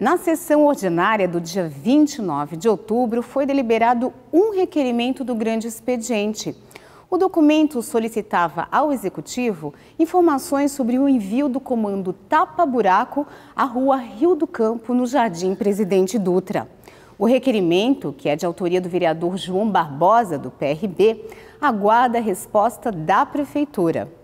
Na sessão ordinária do dia 29 de outubro, foi deliberado um requerimento do grande expediente. O documento solicitava ao Executivo informações sobre o envio do comando Tapa Buraco à rua Rio do Campo, no Jardim Presidente Dutra. O requerimento, que é de autoria do vereador João Barbosa, do PRB, aguarda a resposta da Prefeitura.